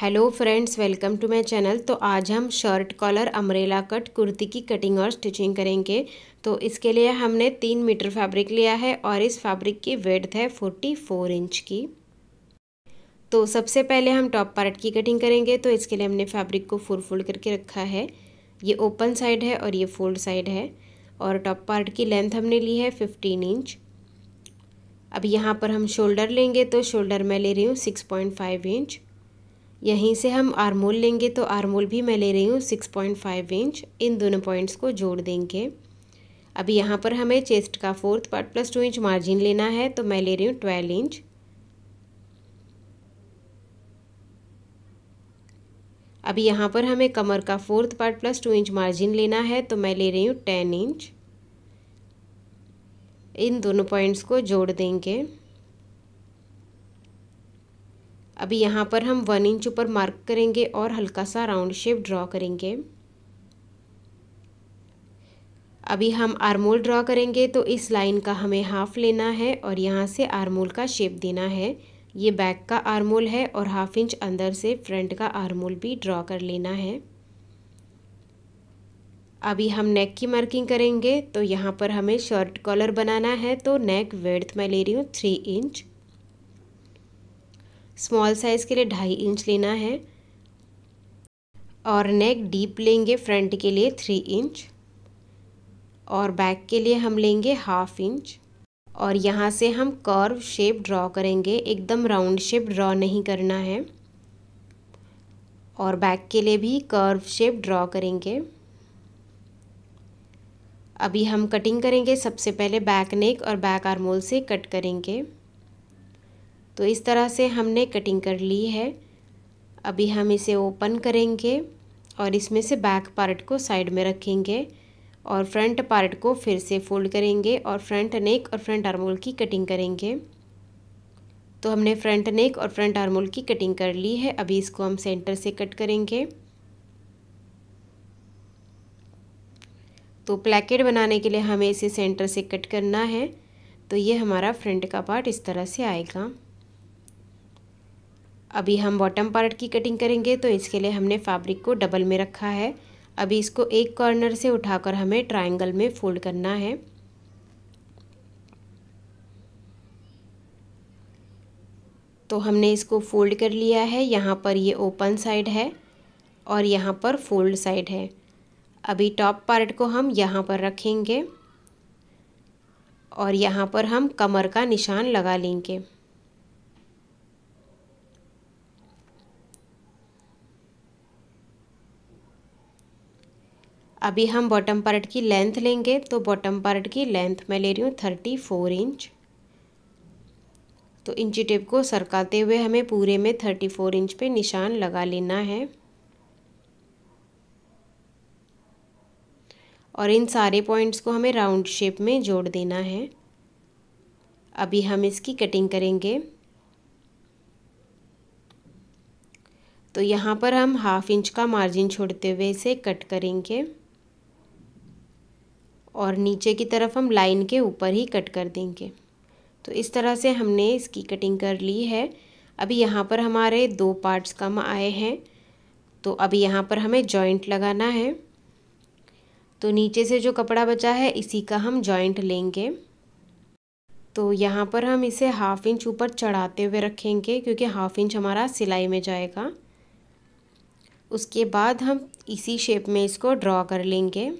hello friends welcome to my channel तो आज हम shirt collar umbrella cut kurti की कटिंग और स्टिचिंग करेंगे तो इसके लिए हमने तीन मीटर फैब्रिक लिया है और इस फैब्रिक की वेड है फोर्टी फोर इंच की तो सबसे पहले हम टॉप पार्ट की कटिंग करेंगे तो इसके लिए हमने फैब्रिक को फुल फोल्ड करके रखा है ये ओपन साइड है और ये फोल्ड साइड है और टॉप पार्ट की लेंथ हमने ली है फिफ्टीन इंच अब यहाँ पर हम शोल्डर लेंगे तो शोल्डर मैं ले रही हूँ सिक्स पॉइंट फाइव इंच यहीं से हम आरमोल लेंगे तो आरमोल भी मैं ले रही हूँ सिक्स पॉइंट फाइव इंच इन दोनों पॉइंट्स को जोड़ देंगे अभी यहाँ पर हमें चेस्ट का fourth part plus two inch margin लेना है तो मैं ले रही हूँ ट्वेल्व इंच अभी यहाँ पर हमें कमर का fourth part plus two inch margin लेना है तो मैं ले रही हूँ टेन इंच इन दोनों पॉइंट्स को जोड़ देंगे अभी यहाँ पर हम वन इंच ऊपर मार्क करेंगे और हल्का सा राउंड शेप ड्रॉ करेंगे अभी हम आरमोल ड्रॉ करेंगे तो इस लाइन का हमें हाफ लेना है और यहाँ से आरमोल का शेप देना है ये बैक का आरमोल है और हाफ इंच अंदर से फ्रंट का आरमोल भी ड्रॉ कर लेना है अभी हम नेक की मार्किंग करेंगे तो यहाँ पर हमें शॉर्ट कॉलर बनाना है तो नेक वेड्थ मैं ले रही हूँ थ्री इंच स्मॉल साइज़ के लिए ढाई इंच लेना है और नेक डीप लेंगे फ्रंट के लिए थ्री इंच और बैक के लिए हम लेंगे हाफ इंच और यहाँ से हम कर्व शेप ड्रॉ करेंगे एकदम राउंड शेप ड्रॉ नहीं करना है और बैक के लिए भी कर्व शेप ड्रॉ करेंगे अभी हम कटिंग करेंगे सबसे पहले बैक नेक और बैक आर्मोल से कट करेंगे तो इस तरह से हमने कटिंग कर ली है अभी हम इसे ओपन करेंगे और इसमें से बैक पार्ट को साइड में रखेंगे और फ्रंट पार्ट को फिर से फोल्ड करेंगे और फ्रंट नेक और फ्रंट आर्मोल की कटिंग करेंगे तो हमने फ्रंट नेक और फ्रंट आर्मोल की कटिंग कर ली है अभी इसको हम सेंटर से कट करेंगे तो प्लेकेट बनाने के लिए हमें इसे सेंटर से कट करना है तो ये हमारा फ्रंट का पार्ट इस तरह से आएगा अभी हम बॉटम पार्ट की कटिंग करेंगे तो इसके लिए हमने फैब्रिक को डबल में रखा है अभी इसको एक कॉर्नर से उठाकर हमें ट्रायंगल में फोल्ड करना है तो हमने इसको फोल्ड कर लिया है यहाँ पर ये ओपन साइड है और यहाँ पर फोल्ड साइड है अभी टॉप पार्ट को हम यहाँ पर रखेंगे और यहाँ पर हम कमर का निशान लगा लेंगे अभी हम बॉटम पार्ट की लेंथ लेंगे तो बॉटम पार्ट की लेंथ मैं ले रही हूँ थर्टी फोर इंच तो इंची टेप को सरकाते हुए हमें पूरे में थर्टी फोर इंच पे निशान लगा लेना है और इन सारे पॉइंट्स को हमें राउंड शेप में जोड़ देना है अभी हम इसकी कटिंग करेंगे तो यहाँ पर हम हाफ इंच का मार्जिन छोड़ते हुए इसे कट करेंगे और नीचे की तरफ हम लाइन के ऊपर ही कट कर देंगे तो इस तरह से हमने इसकी कटिंग कर ली है अभी यहाँ पर हमारे दो पार्ट्स कम आए हैं तो अभी यहाँ पर हमें जॉइंट लगाना है तो नीचे से जो कपड़ा बचा है इसी का हम जॉइंट लेंगे तो यहाँ पर हम इसे हाफ इंच ऊपर चढ़ाते हुए रखेंगे क्योंकि हाफ इंच हमारा सिलाई में जाएगा उसके बाद हम इसी शेप में इसको ड्रॉ कर लेंगे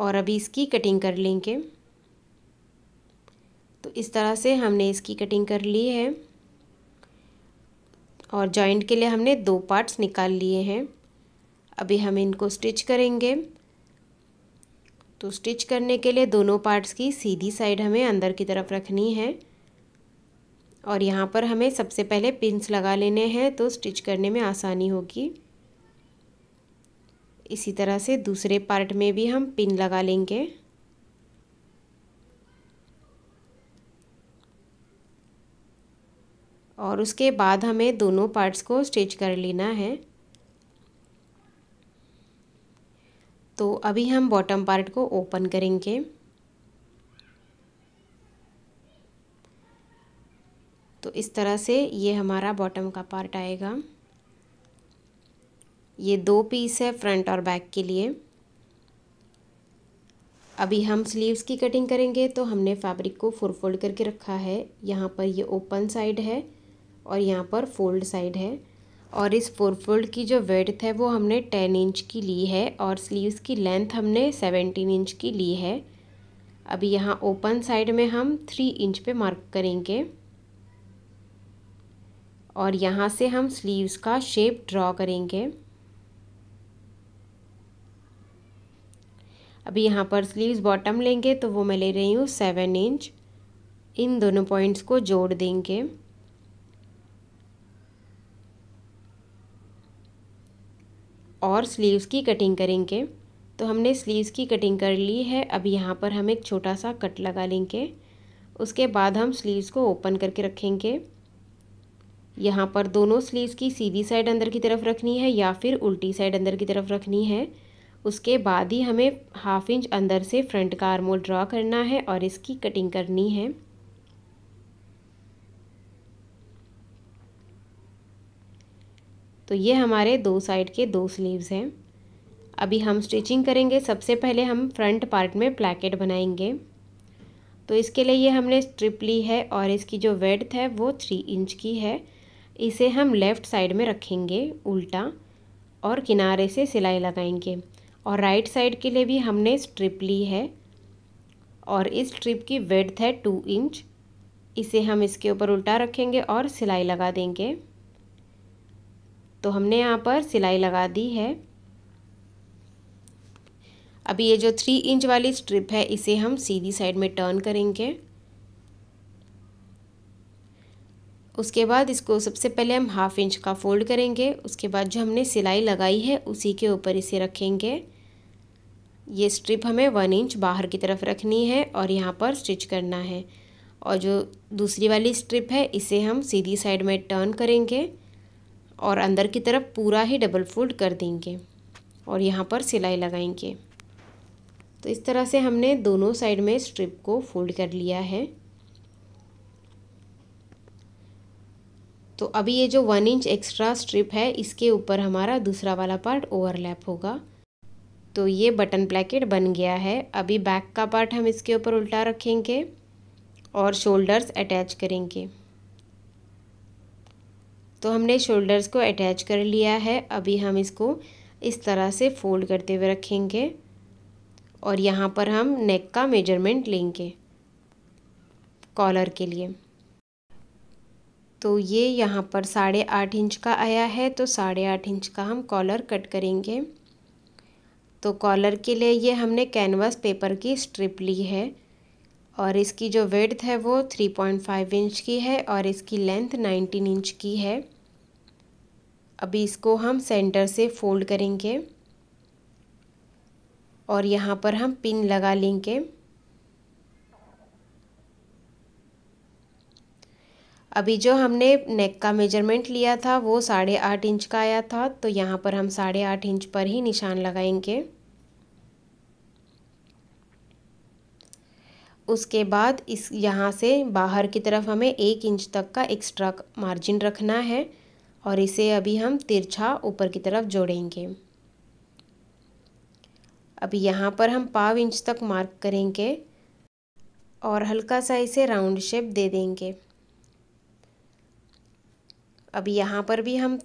और अभी इसकी कटिंग कर लेंगे तो इस तरह से हमने इसकी कटिंग कर ली है और जॉइंट के लिए हमने दो पार्ट्स निकाल लिए हैं अभी हम इनको स्टिच करेंगे तो स्टिच करने के लिए दोनों पार्ट्स की सीधी साइड हमें अंदर की तरफ रखनी है और यहाँ पर हमें सबसे पहले पिंस लगा लेने हैं तो स्टिच करने में आसानी होगी इसी तरह से दूसरे पार्ट में भी हम पिन लगा लेंगे और उसके बाद हमें दोनों पार्ट्स को स्टिच कर लेना है तो अभी हम बॉटम पार्ट को ओपन करेंगे तो इस तरह से ये हमारा बॉटम का पार्ट आएगा ये दो पीस है फ्रंट और बैक के लिए अभी हम स्लीव्स की कटिंग करेंगे तो हमने फैब्रिक को फोर फोल्ड करके रखा है यहाँ पर ये ओपन साइड है और यहाँ पर फोल्ड साइड है और इस फोर फोल्ड की जो वेड्थ है वो हमने टेन इंच की ली है और स्लीव्स की लेंथ हमने सेवेंटीन इंच की ली है अभी यहाँ ओपन साइड में हम थ्री इंच पे मार्क करेंगे और यहाँ से हम स्लीव्स का शेप ड्रॉ करेंगे अभी यहाँ पर स्लीव्स बॉटम लेंगे तो वो मैं ले रही हूँ सेवन इंच इन दोनों पॉइंट्स को जोड़ देंगे और स्लीव्स की कटिंग करेंगे तो हमने स्लीव्स की कटिंग कर ली है अब यहाँ पर हम एक छोटा सा कट लगा लेंगे उसके बाद हम स्लीव्स को ओपन करके रखेंगे यहाँ पर दोनों स्लीव्स की सीधी साइड अंदर की तरफ रखनी है या फिर उल्टी साइड अंदर की तरफ रखनी है उसके बाद ही हमें हाफ इंच अंदर से फ्रंट का आर्मोल ड्रॉ करना है और इसकी कटिंग करनी है तो ये हमारे दो साइड के दो स्लीव्स हैं अभी हम स्टिचिंग करेंगे सबसे पहले हम फ्रंट पार्ट में प्लैकेट बनाएंगे तो इसके लिए ये हमने स्ट्रिप ली है और इसकी जो वेड्थ है वो थ्री इंच की है इसे हम लेफ़्ट साइड में रखेंगे उल्टा और किनारे से सिलाई लगाएंगे और राइट साइड के लिए भी हमने स्ट्रिप ली है और इस स्ट्रिप की वेड्थ है टू इंच इसे हम इसके ऊपर उल्टा रखेंगे और सिलाई लगा देंगे तो हमने यहाँ पर सिलाई लगा दी है अभी ये जो थ्री इंच वाली स्ट्रिप है इसे हम सीधी साइड में टर्न करेंगे उसके बाद इसको सबसे पहले हम हाफ इंच का फोल्ड करेंगे उसके बाद जो हमने सिलाई लगाई है उसी के ऊपर इसे रखेंगे ये स्ट्रिप हमें वन इंच बाहर की तरफ रखनी है और यहाँ पर स्टिच करना है और जो दूसरी वाली स्ट्रिप है इसे हम सीधी साइड में टर्न करेंगे और अंदर की तरफ पूरा ही डबल फोल्ड कर देंगे और यहाँ पर सिलाई लगाएंगे तो इस तरह से हमने दोनों साइड में स्ट्रिप को फोल्ड कर लिया है तो अभी ये जो वन इंच एक्स्ट्रा स्ट्रिप है इसके ऊपर हमारा दूसरा वाला पार्ट ओवरलैप होगा तो ये बटन ब्लैकेट बन गया है अभी बैक का पार्ट हम इसके ऊपर उल्टा रखेंगे और शोल्डर्स अटैच करेंगे तो हमने शोल्डर्स को अटैच कर लिया है अभी हम इसको इस तरह से फोल्ड करते हुए रखेंगे और यहाँ पर हम नेक का मेजरमेंट लेंगे कॉलर के लिए तो ये यहाँ पर साढ़े आठ इंच का आया है तो साढ़े आठ इंच का हम कॉलर कट करेंगे तो कॉलर के लिए ये हमने कैनवास पेपर की स्ट्रिप ली है और इसकी जो वेड्थ है वो थ्री पॉइंट फाइव इंच की है और इसकी लेंथ नाइनटीन इंच की है अभी इसको हम सेंटर से फोल्ड करेंगे और यहाँ पर हम पिन लगा लेंगे अभी जो हमने नेक का मेजरमेंट लिया था वो साढ़े आठ इंच का आया था तो यहाँ पर हम साढ़े आठ इंच पर ही निशान लगाएंगे उसके बाद इस यहाँ से बाहर की तरफ हमें एक इंच तक का एक्स्ट्रा मार्जिन रखना है और इसे अभी हम तिरछा ऊपर की तरफ जोड़ेंगे अभी यहाँ पर हम पाव इंच तक मार्क करेंगे और हल्का सा इसे राउंड शेप दे देंगे अब यहाँ पर भी हम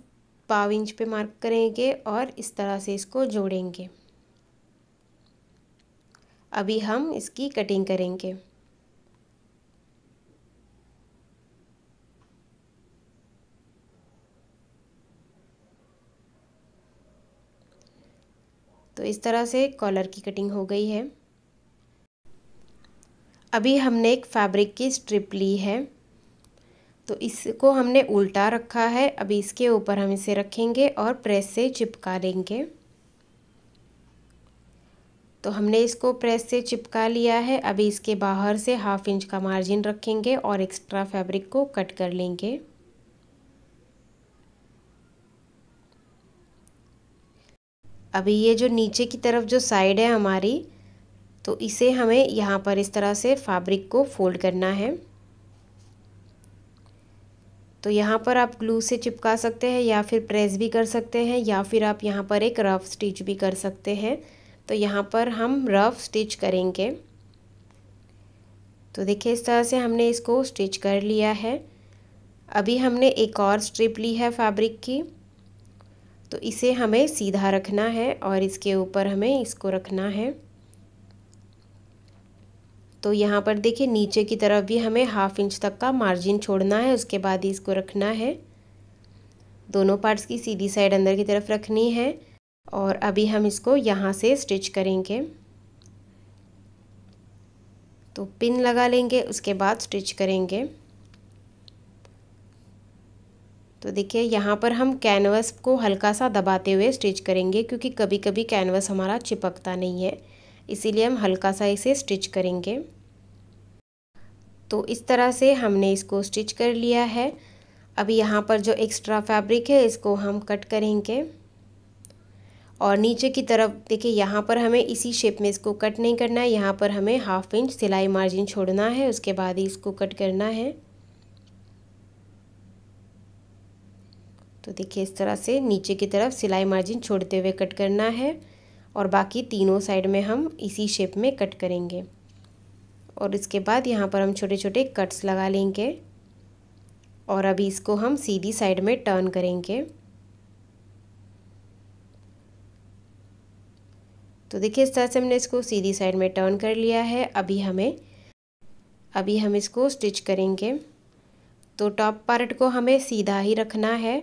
पाव इंच पे मार्क करेंगे और इस तरह से इसको जोड़ेंगे अभी हम इसकी कटिंग करेंगे तो इस तरह से कॉलर की कटिंग हो गई है अभी हमने एक फैब्रिक की स्ट्रिप ली है तो इसको हमने उल्टा रखा है अब इसके ऊपर हम इसे रखेंगे और प्रेस से चिपका लेंगे तो हमने इसको प्रेस से चिपका लिया है अभी इसके बाहर से हाफ इंच का मार्जिन रखेंगे और एक्स्ट्रा फैब्रिक को कट कर लेंगे अभी ये जो नीचे की तरफ जो साइड है हमारी तो इसे हमें यहाँ पर इस तरह से फैब्रिक को फोल्ड करना है तो यहाँ पर आप ग्लू से चिपका सकते हैं या फिर प्रेस भी कर सकते हैं या फिर आप यहाँ पर एक रफ़ स्टिच भी कर सकते हैं तो यहाँ पर हम रफ़ स्टिच करेंगे तो देखिए इस तरह से हमने इसको स्टिच कर लिया है अभी हमने एक और स्ट्रिप ली है फैब्रिक की तो इसे हमें सीधा रखना है और इसके ऊपर हमें इसको रखना है तो यहाँ पर देखिए नीचे की तरफ भी हमें हाफ इंच तक का मार्जिन छोड़ना है उसके बाद ही इसको रखना है दोनों पार्ट्स की सीधी साइड अंदर की तरफ रखनी है और अभी हम इसको यहाँ से स्टिच करेंगे तो पिन लगा लेंगे उसके बाद स्टिच करेंगे तो देखिए यहाँ पर हम कैनवस को हल्का सा दबाते हुए स्टिच करेंगे क्योंकि कभी कभी कैनवस हमारा चिपकता नहीं है इसीलिए हम हल्का सा इसे स्टिच करेंगे तो इस तरह से हमने इसको स्टिच कर लिया है अब यहाँ पर जो एक्स्ट्रा फैब्रिक है इसको हम कट करेंगे और नीचे की तरफ देखिए यहाँ पर हमें इसी शेप में इसको कट नहीं करना है यहाँ पर हमें हाफ इंच सिलाई मार्जिन छोड़ना है उसके बाद ही इसको कट करना है तो देखिए इस तरह से नीचे की तरफ सिलाई मार्जिन छोड़ते हुए कट करना है और बाकी तीनों साइड में हम इसी शेप में कट करेंगे और इसके बाद यहाँ पर हम छोटे छोटे कट्स लगा लेंगे और अभी इसको हम सीधी साइड में टर्न करेंगे तो देखिए इस तरह से हमने इसको सीधी साइड में टर्न कर लिया है अभी हमें अभी हम इसको स्टिच करेंगे तो टॉप पार्ट को हमें सीधा ही रखना है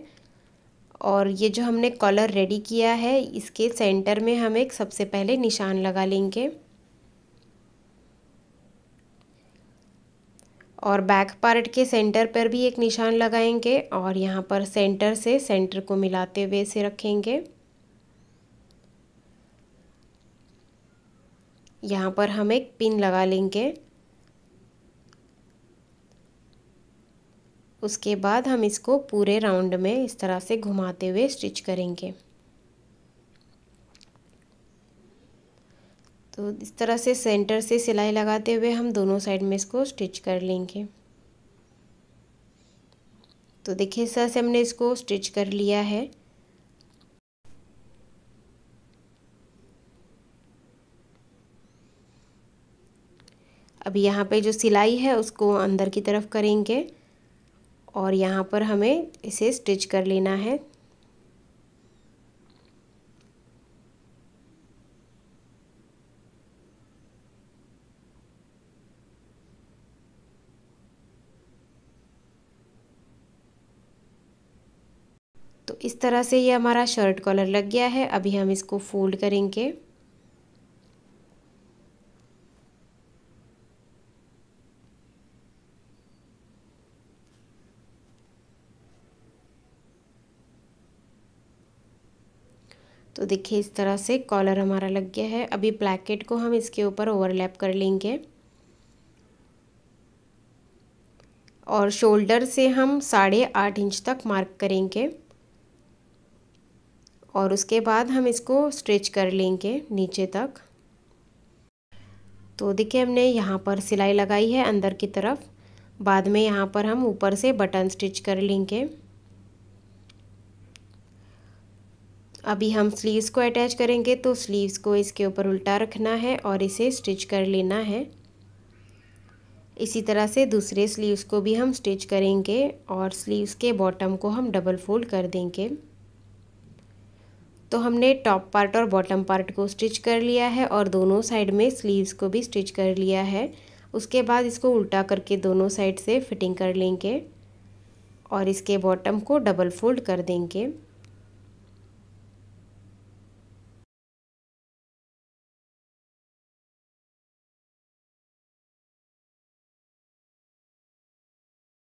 और ये जो हमने कॉलर रेडी किया है इसके सेंटर में हम एक सबसे पहले निशान लगा लेंगे और बैक पार्ट के सेंटर पर भी एक निशान लगाएंगे और यहाँ पर सेंटर से सेंटर को मिलाते हुए से रखेंगे यहाँ पर हम एक पिन लगा लेंगे उसके बाद हम इसको पूरे राउंड में इस तरह से घुमाते हुए स्टिच करेंगे तो इस तरह से सेंटर से सिलाई लगाते हुए हम दोनों साइड में इसको स्टिच कर लेंगे तो देखिए इस तरह से हमने इसको स्टिच कर लिया है अब यहाँ पे जो सिलाई है उसको अंदर की तरफ करेंगे और यहाँ पर हमें इसे स्टिच कर लेना है तो इस तरह से ये हमारा शर्ट कॉलर लग गया है अभी हम इसको फोल्ड करेंगे तो देखिए इस तरह से कॉलर हमारा लग गया है अभी ब्लैकेट को हम इसके ऊपर ओवरलैप कर लेंगे और शोल्डर से हम साढ़े आठ इंच तक मार्क करेंगे और उसके बाद हम इसको स्ट्रेच कर लेंगे नीचे तक तो देखिए हमने यहाँ पर सिलाई लगाई है अंदर की तरफ बाद में यहाँ पर हम ऊपर से बटन स्टिच कर लेंगे अभी हम स्लीव्स को अटैच करेंगे तो स्लीव्स को इसके ऊपर उल्टा रखना है और इसे स्टिच कर लेना है इसी तरह से दूसरे स्लीव्स को भी हम स्टिच करेंगे और स्लीव्स के बॉटम को हम डबल फोल्ड कर देंगे तो हमने टॉप पार्ट और बॉटम पार्ट को स्टिच कर लिया है और दोनों साइड में स्लीव्स को भी स्टिच कर लिया है उसके बाद इसको उल्टा करके दोनों साइड से फिटिंग कर लेंगे और इसके बॉटम को डबल फोल्ड कर देंगे